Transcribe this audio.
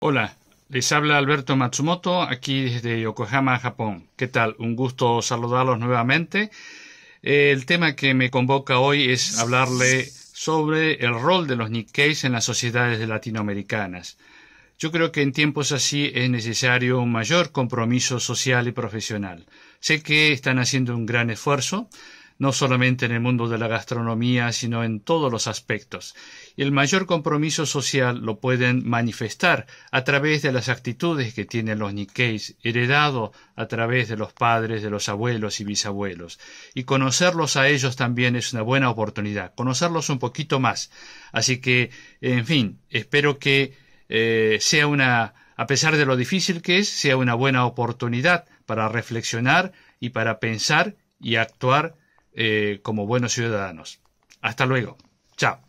Hola, les habla Alberto Matsumoto aquí desde Yokohama, Japón. ¿Qué tal? Un gusto saludarlos nuevamente. El tema que me convoca hoy es hablarle sobre el rol de los Nikkeis en las sociedades latinoamericanas. Yo creo que en tiempos así es necesario un mayor compromiso social y profesional. Sé que están haciendo un gran esfuerzo, no solamente en el mundo de la gastronomía, sino en todos los aspectos. Y El mayor compromiso social lo pueden manifestar a través de las actitudes que tienen los Nikkeis, heredado a través de los padres, de los abuelos y bisabuelos. Y conocerlos a ellos también es una buena oportunidad, conocerlos un poquito más. Así que, en fin, espero que eh, sea una a pesar de lo difícil que es, sea una buena oportunidad para reflexionar y para pensar y actuar eh, como buenos ciudadanos. Hasta luego. Chao.